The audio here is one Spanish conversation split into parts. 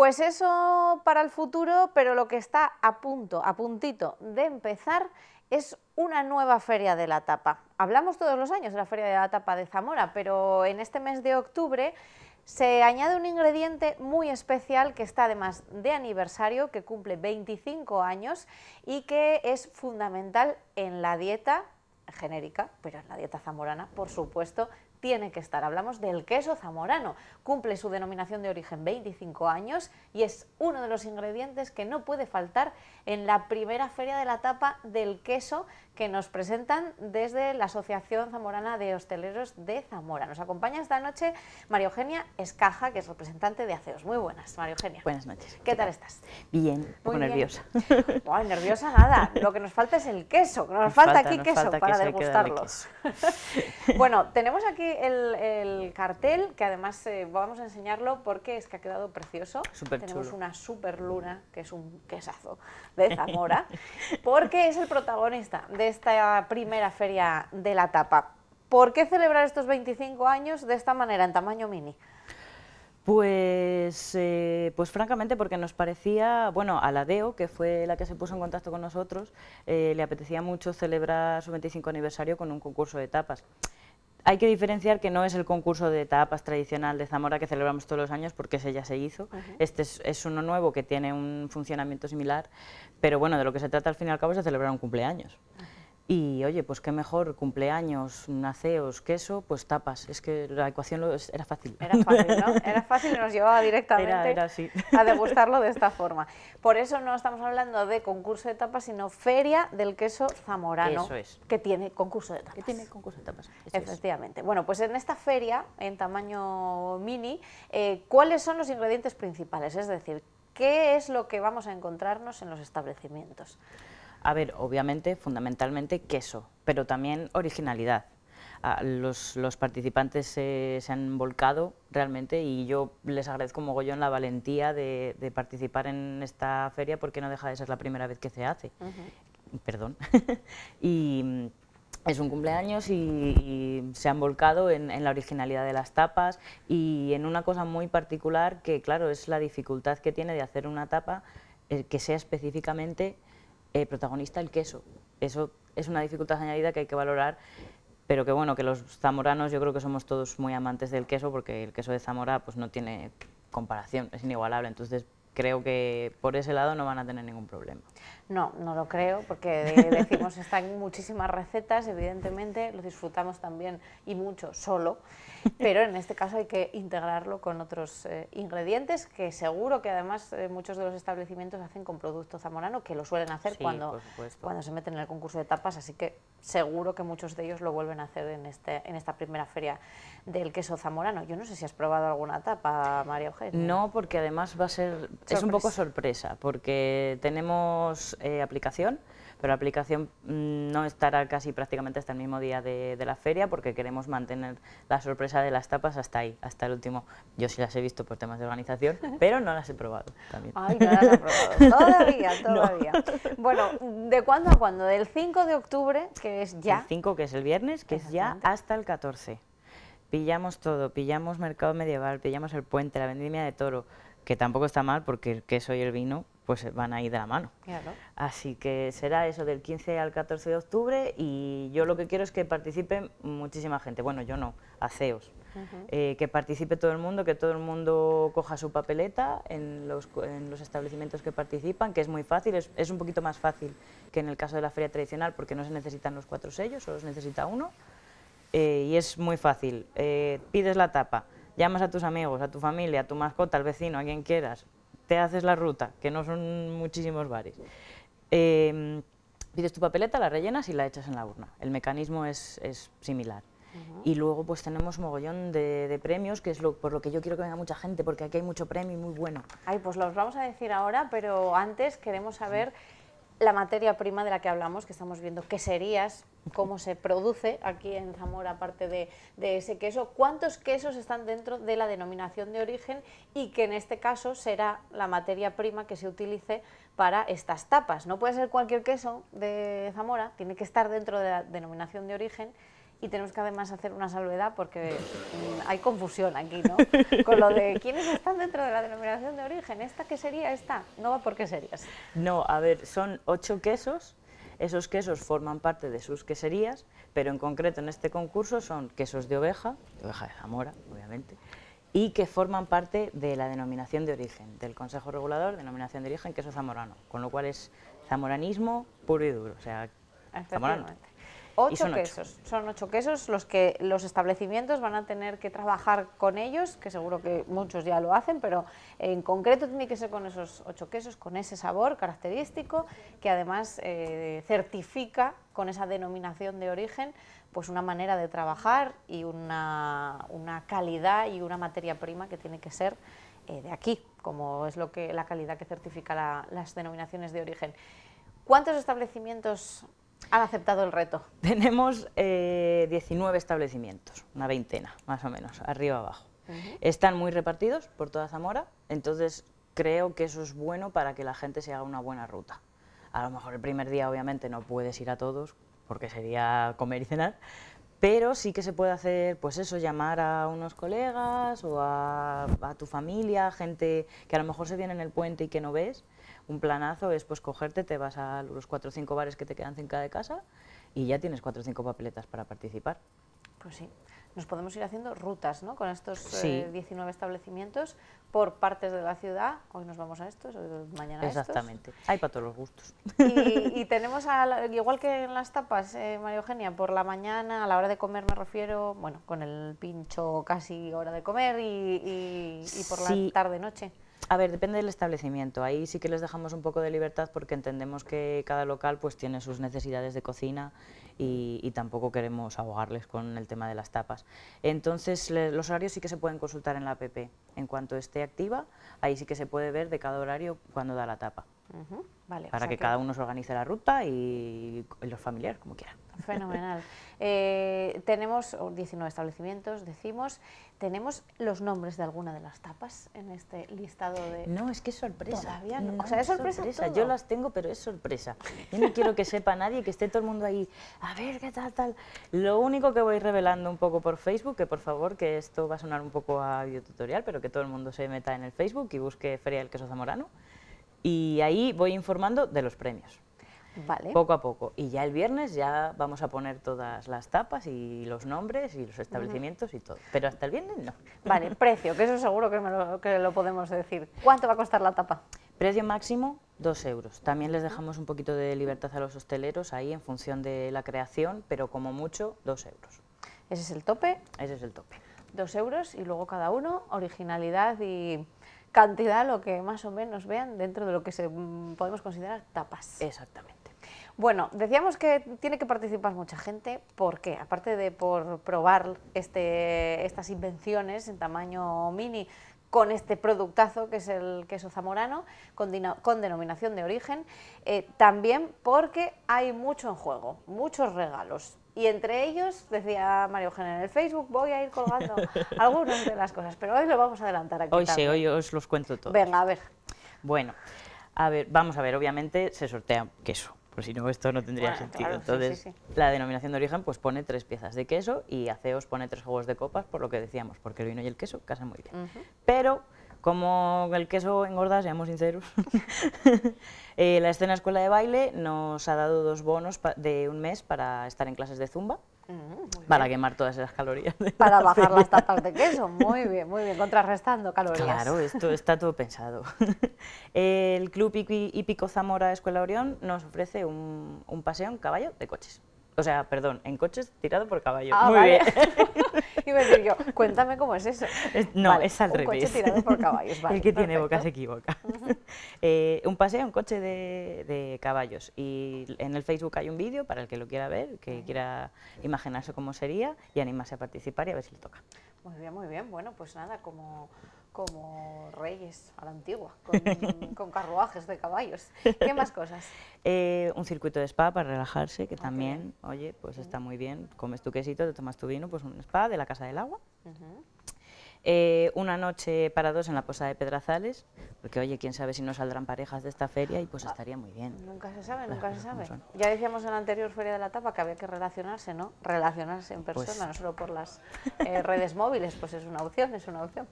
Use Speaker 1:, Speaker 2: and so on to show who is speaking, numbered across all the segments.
Speaker 1: Pues eso para el futuro, pero lo que está a punto, a puntito de empezar es una nueva Feria de la Tapa. Hablamos todos los años de la Feria de la Tapa de Zamora, pero en este mes de octubre se añade un ingrediente muy especial que está además de aniversario, que cumple 25 años y que es fundamental en la dieta genérica, pero en la dieta zamorana, por supuesto, tiene que estar. Hablamos del queso zamorano. Cumple su denominación de origen 25 años y es uno de los ingredientes que no puede faltar en la primera feria de la tapa del queso que nos presentan desde la Asociación Zamorana de Hosteleros de Zamora. Nos acompaña esta noche María Eugenia Escaja, que es representante de Aceos. Muy buenas, María Eugenia. Buenas noches. ¿Qué, tal estás?
Speaker 2: Bien, un poco nerviosa.
Speaker 1: nerviosa nada, lo que nos falta es el queso, nos, falta, aquí queso para degustarlos. bueno, tenemos aquí el, cartel, que además eh, vamos a enseñarlo porque es que ha quedado precioso. tenemos una super luna, que es un quesazo de Zamora, porque es el protagonista de esta primera feria de la tapa. ¿Por qué celebrar estos 25 años de esta manera, en tamaño mini?
Speaker 2: Pues, eh, pues francamente porque nos parecía, bueno, a la DEO, que fue la que se puso en contacto con nosotros, eh, le apetecía mucho celebrar su 25 aniversario con un concurso de tapas. Hay que diferenciar que no es el concurso de tapas tradicional de Zamora que celebramos todos los años porque ese ya se hizo. Este es, uno nuevo que tiene un funcionamiento similar, pero bueno, de lo que se trata al fin y al cabo es de celebrar un cumpleaños. Y oye, pues qué mejor, cumpleaños, naceos, queso, pues tapas. Es que la ecuación era fácil. Era fácil, Era fácil y nos
Speaker 1: llevaba directamente a degustarlo de esta forma. Por eso no estamos hablando de concurso de tapas, sino Feria del Queso Zamorano. Eso es. Que tiene concurso de tapas. Que tiene concurso de tapas. Efectivamente. Bueno, pues en esta feria, en tamaño mini, eh, ¿cuáles son los ingredientes principales? Es decir, ¿qué es lo que vamos a encontrarnos en los establecimientos?
Speaker 2: a ver, obviamente, fundamentalmente queso, pero también originalidad. Ah, los, participantes se han volcado realmente y yo les agradezco mogollón la valentía de, participar en esta feria porque no deja de ser la primera vez que se hace. Perdón. y mm, es un cumpleaños y, se han volcado en, la originalidad de las tapas y en una cosa muy particular que, claro, es la dificultad que tiene de hacer una tapa eh, que sea específicamente eh, protagonista el queso. Eso es una dificultad añadida que hay que valorar, pero que bueno, que los zamoranos yo creo que somos todos muy amantes del queso porque el queso de Zamora pues no tiene comparación, es inigualable, entonces creo que por ese lado no van a tener ningún problema.
Speaker 1: No, no lo creo, porque decimos, están muchísimas recetas, evidentemente, lo disfrutamos también y mucho solo, pero en este caso hay que integrarlo con otros eh, ingredientes que seguro que además eh, muchos de los establecimientos hacen con producto zamorano, que lo suelen hacer cuando, se meten en el concurso de tapas, así que seguro que muchos de ellos lo vuelven a hacer en, este, en esta primera feria del queso zamorano. Yo no sé si has probado alguna tapa, María Eugenia. No, porque además va a ser, es un poco
Speaker 2: sorpresa, porque tenemos eh, aplicación pero la aplicación mm, no estará casi prácticamente hasta el mismo día de, la feria porque queremos mantener la sorpresa de las tapas hasta ahí, hasta el último. Yo sí las he visto por temas de organización, pero no las he probado Ay, no las he probado, todavía, todavía. Bueno,
Speaker 1: ¿de cuándo a cuándo? Del 5 de octubre, que es ya. El
Speaker 2: 5, que es el viernes, que es ya hasta el 14. Pillamos todo, pillamos Mercado Medieval, pillamos el puente, la vendimia de toro, que tampoco está mal porque el queso y el vino pues eh, van a ir de la mano. Así que será eso del 15 al 14 de octubre y yo lo que quiero es que participe muchísima gente, bueno, yo no, aceos. Eh, que participe todo el mundo, que todo el mundo coja su papeleta en los, en los establecimientos que participan, que es muy fácil, es, un poquito más fácil que en el caso de la feria tradicional porque no se necesitan los cuatro sellos, solo se necesita uno eh, y es muy fácil. pides la tapa, llamas a tus amigos, a tu familia, a tu mascota, al vecino, a quien quieras, te haces la ruta, que no son muchísimos bares. pides em, tu papeleta, la rellenas y la echas en la urna. El mecanismo es, similar. Y luego pues tenemos mogollón de, premios, que es lo, por lo que yo quiero que venga mucha gente, porque aquí hay mucho premio y muy bueno.
Speaker 1: Ay, pues los vamos a decir ahora, pero antes queremos saber la materia prima de la que hablamos, que estamos viendo queserías, cómo se produce aquí en Zamora, aparte de, de, ese queso, cuántos quesos están dentro de la denominación de origen y que en este caso será la materia prima que se utilice para estas tapas. No puede ser cualquier queso de Zamora, tiene que estar dentro de la denominación de origen y tenemos que además hacer una salvedad porque mm, hay confusión aquí, ¿no? Con lo de quiénes están dentro de la denominación de origen, ¿esta quesería, sería? ¿Esta? No va por queserías?
Speaker 2: No, a ver, son ocho quesos, esos quesos forman parte de sus queserías, pero en concreto en este concurso son quesos de oveja, de oveja de Zamora, obviamente, y que forman parte de la denominación de origen, del Consejo Regulador, denominación de origen queso zamorano, con lo cual es zamoranismo puro y duro, o sea,
Speaker 1: zamorano. Ocho quesos. Son ocho quesos los que los establecimientos van a tener que trabajar con ellos, que seguro que muchos ya lo hacen, pero en concreto tiene que ser con esos ocho quesos, con ese sabor característico, que además eh, certifica con esa denominación de origen pues una manera de trabajar y una, calidad y una materia prima que tiene que ser eh, de aquí, como es lo que la calidad que certifica las denominaciones de origen. ¿Cuántos establecimientos han aceptado el reto.
Speaker 2: Tenemos 19 eh, establecimientos, una veintena, más o menos, arriba abajo. Están muy repartidos por toda Zamora, entonces creo que eso es bueno para que la gente se haga una buena ruta. A lo mejor el primer día obviamente no puedes ir a todos, porque sería comer y cenar, pero sí que se puede hacer, pues eso, llamar a unos colegas o a, a tu familia, gente que a lo mejor se viene en el puente y que no ves, un planazo es pues cogerte, te vas a los cuatro o cinco bares que te quedan cerca de casa y ya tienes cuatro o cinco papeletas para participar.
Speaker 1: Pues sí, nos podemos ir haciendo rutas ¿no? con estos 19 eh, establecimientos por partes de la ciudad. Hoy nos vamos a estos, mañana a Exactamente,
Speaker 2: hay para todos los gustos.
Speaker 1: Y, tenemos, igual que en las tapas, eh, María Eugenia, por la mañana, a la hora de comer me refiero, bueno, con el pincho casi hora de comer y, por la tarde-noche.
Speaker 2: A ver, depende del establecimiento. Ahí sí que les dejamos un poco de libertad porque entendemos que cada local pues tiene sus necesidades de cocina y, tampoco queremos ahogarles con el tema de las tapas. Entonces, los horarios sí que se pueden consultar en la app. En cuanto esté activa, ahí sí que se puede ver de cada horario cuándo da la tapa.
Speaker 1: vale, para que, cada
Speaker 2: uno se organice la ruta y los familiares como quieran.
Speaker 1: Fenomenal. Eh, tenemos 19 establecimientos, decimos. ¿Tenemos los nombres de alguna de las tapas en este listado de...? No, es que es sorpresa. Todavía o sea, es sorpresa, Yo las
Speaker 2: tengo, pero es sorpresa. Yo no quiero que sepa nadie, que esté todo el mundo ahí, a ver qué tal, tal. Lo único que voy revelando un poco por Facebook, que por favor, que esto va a sonar un poco a videotutorial, pero que todo el mundo se meta en el Facebook y busque Feria del Queso Zamorano. Y ahí voy informando de los premios. Vale. Poco a poco. Y ya el viernes ya vamos a poner todas las tapas y los nombres y los establecimientos y todo. Pero hasta el viernes no.
Speaker 1: Vale, precio, que eso seguro que, lo, podemos decir. ¿Cuánto va a costar la tapa?
Speaker 2: Precio máximo, dos euros. También les dejamos un poquito de libertad a los hosteleros ahí en función de la creación, pero como mucho, dos euros. ¿Ese es el tope? Ese es el tope.
Speaker 1: Dos euros y luego cada uno, originalidad y cantidad, lo que más o menos vean dentro de lo que se, mm, podemos considerar tapas. Exactamente. Bueno, decíamos que tiene que participar mucha gente. ¿Por qué? Aparte de por probar este, estas invenciones en tamaño mini con este productazo que es el queso zamorano, con, denominación de origen, eh, también porque hay mucho en juego, muchos regalos. Y entre ellos, decía Mario General en el Facebook, voy a ir colgando algunas de las cosas, pero hoy lo vamos a adelantar aquí. Hoy sí,
Speaker 2: hoy os los cuento todos. Venga, a ver. Bueno, a ver, vamos a ver, obviamente se sortea queso pues si no esto no tendría sentido. Entonces, la denominación de origen pues pone tres piezas de queso y Aceos pone tres juegos de copas, por lo que decíamos, porque el vino y el queso casan muy bien. Pero como el queso engorda, seamos sinceros. Eh, la escena escuela de baile nos ha dado dos bonos de un mes para estar en clases de zumba. Mm, para quemar todas esas calorías. Para bajar las tapas
Speaker 1: de queso, muy bien, muy bien, contrarrestando calorías. Claro, esto
Speaker 2: está todo pensado. El Club Hípico Zamora Escuela Orión nos ofrece un, paseo en caballo de coches o sea, perdón, en coches tirado por caballo. Ah, muy bien
Speaker 1: decir yo, cuéntame cómo es eso.
Speaker 2: no, es al un Coche tirado por caballos, El que tiene boca se equivoca. Eh, un paseo un coche de, caballos. Y en el Facebook hay un vídeo para el que lo quiera ver, que quiera imaginarse cómo sería y animarse a participar y a ver si le toca.
Speaker 1: Muy bien, muy bien. Bueno, pues nada, como como reyes a la antigua, con, carruajes de caballos. ¿Qué más cosas?
Speaker 2: Eh, un circuito de spa para relajarse, que también, oye, pues está muy bien. Comes tu quesito, te tomas tu vino, pues un spa de la Casa del Agua. Eh, una noche para dos en la Posada de Pedrazales, porque oye, quién sabe si no saldrán parejas de esta feria y pues ah, estaría muy bien.
Speaker 1: Nunca se sabe, nunca se sabe. Ya decíamos en la anterior Feria de la Tapa que había que relacionarse, ¿no? Relacionarse en pues persona, no solo por las eh, redes móviles, pues es una opción, es una opción.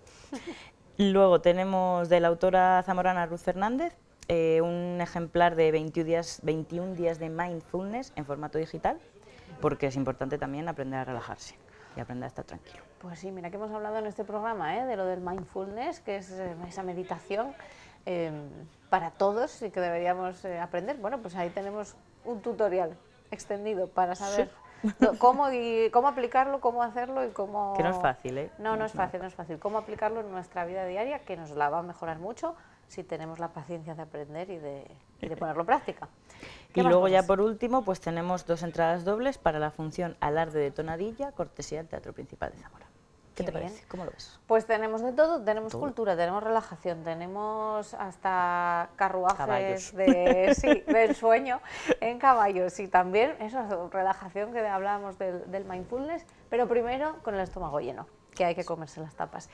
Speaker 2: Luego tenemos de la autora zamorana Ruth Fernández, eh, un ejemplar de 21 21 días de mindfulness en formato digital, porque es importante también aprender a relajarse y aprender a estar tranquilo.
Speaker 1: Pues sí, mira que hemos hablado en este programa ¿eh? de lo del mindfulness, que es eh, esa meditación em, para todos y que deberíamos eh, aprender. Bueno, pues ahí tenemos un tutorial extendido para saber cómo, y, cómo aplicarlo, cómo hacerlo y cómo... Que no es fácil, ¿eh? No, no, es fácil, no es fácil. Cómo aplicarlo en nuestra vida diaria, que nos la va a mejorar mucho si tenemos la paciencia de aprender y de, eh, ponerlo en práctica. Y luego ya
Speaker 2: por último, pues tenemos dos entradas dobles para la función Alarde de Tonadilla, cortesía del Teatro Principal de Zamora. ¿Qué, te parece?
Speaker 1: ¿Cómo lo ves? Pues tenemos de todo, tenemos cultura, tenemos relajación, tenemos hasta carruajes de del sueño en caballos y también eso, relajación que hablábamos del mindfulness, pero primero con el estómago lleno que hay que comerse las tapas.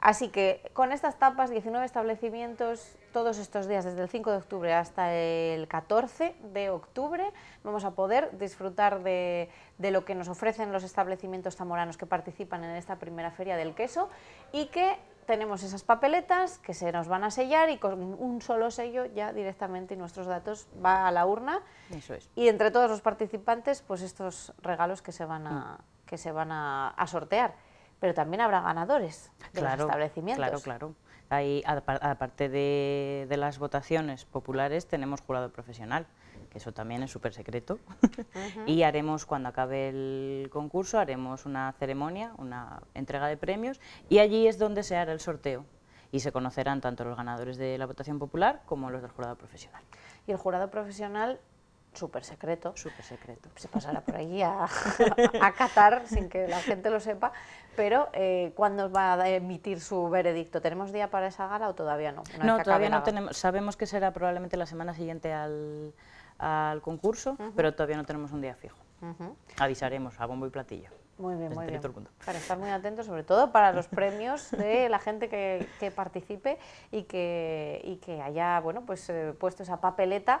Speaker 1: Así que con estas tapas, 19 establecimientos, todos estos días, desde el 5 de octubre hasta el 14 de octubre, vamos a poder disfrutar de, lo que nos ofrecen los establecimientos zamoranos que participan en esta primera feria del queso y que tenemos esas papeletas que se nos van a sellar y con un solo sello ya directamente nuestros datos va a la urna. Y entre todos los participantes, pues estos regalos que se van que se van a sortear pero también habrá ganadores de claro, los establecimientos. Claro,
Speaker 2: claro. aparte de, las votaciones populares, tenemos jurado profesional, que eso también es súper secreto. y haremos, cuando acabe el concurso, haremos una ceremonia, una entrega de premios, y allí es donde se hará el sorteo. Y se conocerán tanto los ganadores de la votación popular como los del jurado profesional.
Speaker 1: ¿Y el jurado profesional súper secreto. Súper secreto. Se pasará por allí a, a, Qatar sin que la gente lo sepa. Pero, eh, ¿cuándo va a emitir su veredicto? ¿Tenemos día para esa gala o todavía no? no, todavía no tenemos.
Speaker 2: Sabemos que será probablemente la semana siguiente al, concurso, pero todavía no tenemos un día fijo. Avisaremos a bombo y platillo.
Speaker 1: Muy bien, muy bien. Para estar muy atentos, sobre todo para los premios de la gente que, participe y que, y que haya bueno, pues, eh, puesto esa papeleta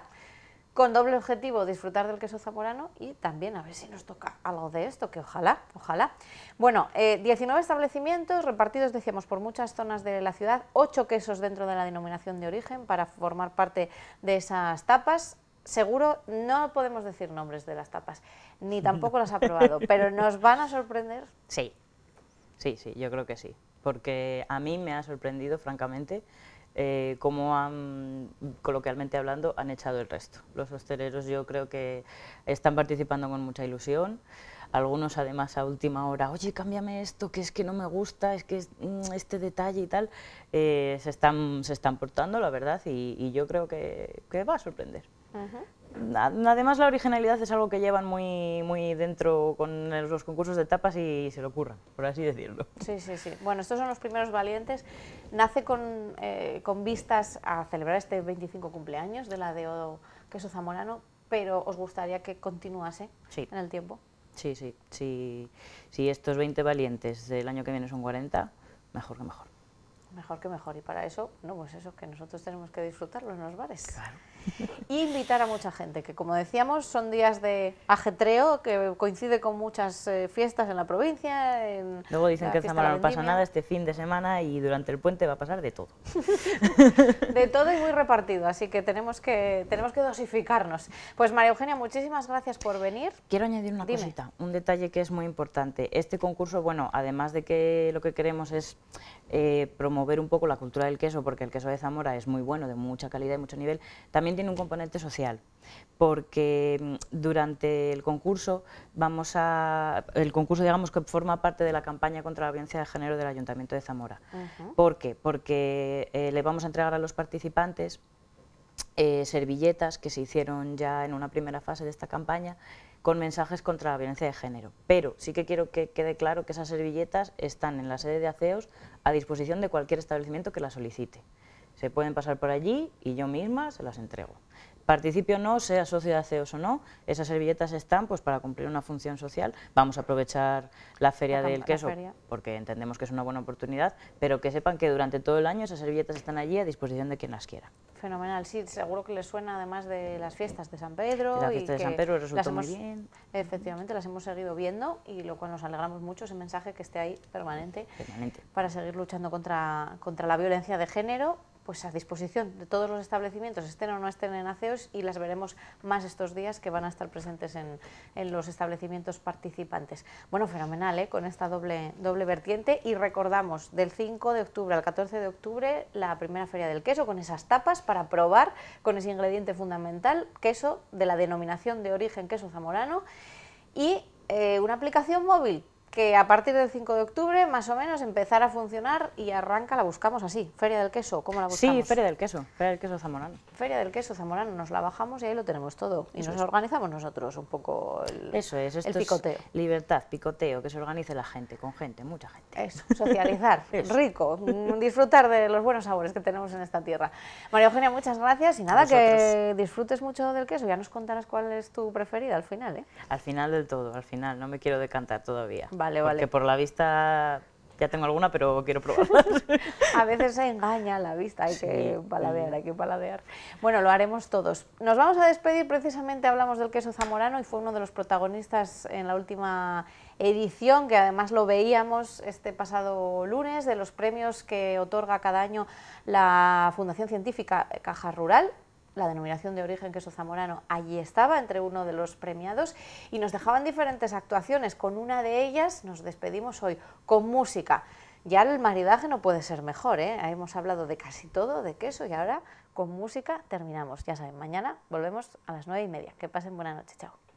Speaker 1: con doble objetivo, disfrutar del queso zamorano y también a ver si nos toca algo de esto, que ojalá, ojalá. Bueno, 19 eh, establecimientos repartidos, decíamos, por muchas zonas de la ciudad, 8 quesos dentro de la denominación de origen para formar parte de esas tapas. Seguro no podemos decir nombres de las tapas, ni tampoco las ha probado, pero nos van a sorprender.
Speaker 2: Sí, sí, sí, yo creo que sí, porque a mí me ha sorprendido, francamente, como eh, cómo han, coloquialmente hablando, han echado el resto. Los hosteleros yo creo que están participando con mucha ilusión algunos además a última hora, oye, cámbiame esto, que es que no me gusta, es que mm, este detalle y tal, eh, se, están, se están portando, la verdad, y, yo creo que, va a sorprender además la originalidad es algo que llevan muy, muy dentro con los concursos de tapas y se lo curran, por así decirlo.
Speaker 1: Sí, sí, sí. Bueno, estos son los primeros valientes. Nace con, eh, con vistas a celebrar este 25 cumpleaños de la de Odo Queso Zamorano, pero ¿os gustaría que continuase en el tiempo?
Speaker 2: Sí, sí, sí. Si estos 20 valientes del año que viene son 40, mejor que mejor.
Speaker 1: Mejor que mejor. Y para eso, no, pues eso, que nosotros tenemos que disfrutarlo en los bares. Claro. Y invitar a mucha gente, que como decíamos, son días de ajetreo, que coincide con muchas eh, fiestas en la provincia. Luego dicen que en Zamora no pasa nada
Speaker 2: este fin de semana y durante el puente va a pasar de todo.
Speaker 1: de todo y muy repartido, así que tenemos que, tenemos que dosificarnos. Pues María Eugenia, muchísimas gracias por venir.
Speaker 2: Quiero añadir una cosita, un detalle que es muy importante. Este concurso, bueno, además de que lo que queremos es eh, promover un poco la cultura del queso, porque el queso de Zamora es muy bueno, de mucha calidad y mucho nivel, también tiene un componente social, porque mm, durante el concurso vamos a... el concurso, digamos, que forma parte de la campaña contra la violencia de género del Ayuntamiento de Zamora. ¿Por qué? Porque eh, le vamos a entregar a los participantes eh, servilletas que se hicieron ya en una primera fase de esta campaña con mensajes contra la violencia de género. Pero sí que quiero que quede claro que esas servilletas están en la sede de ACEOS a disposición de cualquier establecimiento que las solicite. Se pueden pasar por allí y yo misma se las entrego participe o no, sea socio de ACEOS o no, esas servilletas están pues para cumplir una función social. Vamos a aprovechar la feria del queso porque entendemos que es una buena oportunidad, pero que sepan que durante todo el año esas servilletas están allí a disposición de quien las quiera.
Speaker 1: Fenomenal, sí, seguro que les suena además de las fiestas de San Pedro. de San Pedro Efectivamente, las hemos seguido viendo y lo cual nos alegramos mucho ese mensaje que esté ahí permanente, para seguir luchando contra, contra la violencia de género pues a disposición de todos los establecimientos, estén o no estén en Aceos, y las veremos más estos días que van a estar presentes en, los establecimientos participantes. Bueno, fenomenal, ¿eh? con esta doble, doble vertiente, y recordamos, del 5 de octubre al 14 de octubre, la primera feria del queso, con esas tapas para probar, con ese ingrediente fundamental, queso de la denominación de origen queso zamorano, y eh, una aplicación móvil que a partir del 5 de octubre más o menos empezará a funcionar y arranca, la buscamos así, Feria del Queso, ¿cómo la buscamos? Sí,
Speaker 2: Feria del Queso, Feria del Queso Zamorano.
Speaker 1: Feria del Queso Zamorano, nos la bajamos y ahí lo tenemos todo. Y nos organizamos nosotros un poco el, Eso
Speaker 2: es, el picoteo. libertad, picoteo, que se organice la gente, con gente, mucha gente.
Speaker 1: Eso, socializar, rico, mm, disfrutar de los buenos sabores que tenemos en esta tierra. María Eugenia, muchas gracias y nada, que disfrutes mucho del queso, ya nos contarás cuál es tu preferida al final. ¿eh?
Speaker 2: Al final del todo, al final, no me quiero decantar todavía. Vale. Que por la vista ya tengo alguna, pero quiero probarlas.
Speaker 1: a veces se engaña la vista, hay que paladear, hay que paladear. Bueno, lo haremos todos. Nos vamos a despedir, precisamente hablamos del queso zamorano y fue uno de los protagonistas en la última edición, que además lo veíamos este pasado lunes, de los premios que otorga cada año la Fundación Científica Caja Rural la denominación de origen queso zamorano, allí estaba entre uno de los premiados y nos dejaban diferentes actuaciones. Con una de ellas nos despedimos hoy con música. Ya el maridaje no puede ser mejor, ¿eh? hemos hablado de casi todo, de queso y ahora con música terminamos. Ya saben, mañana volvemos a las nueve y media. Que pasen buena noche, chao.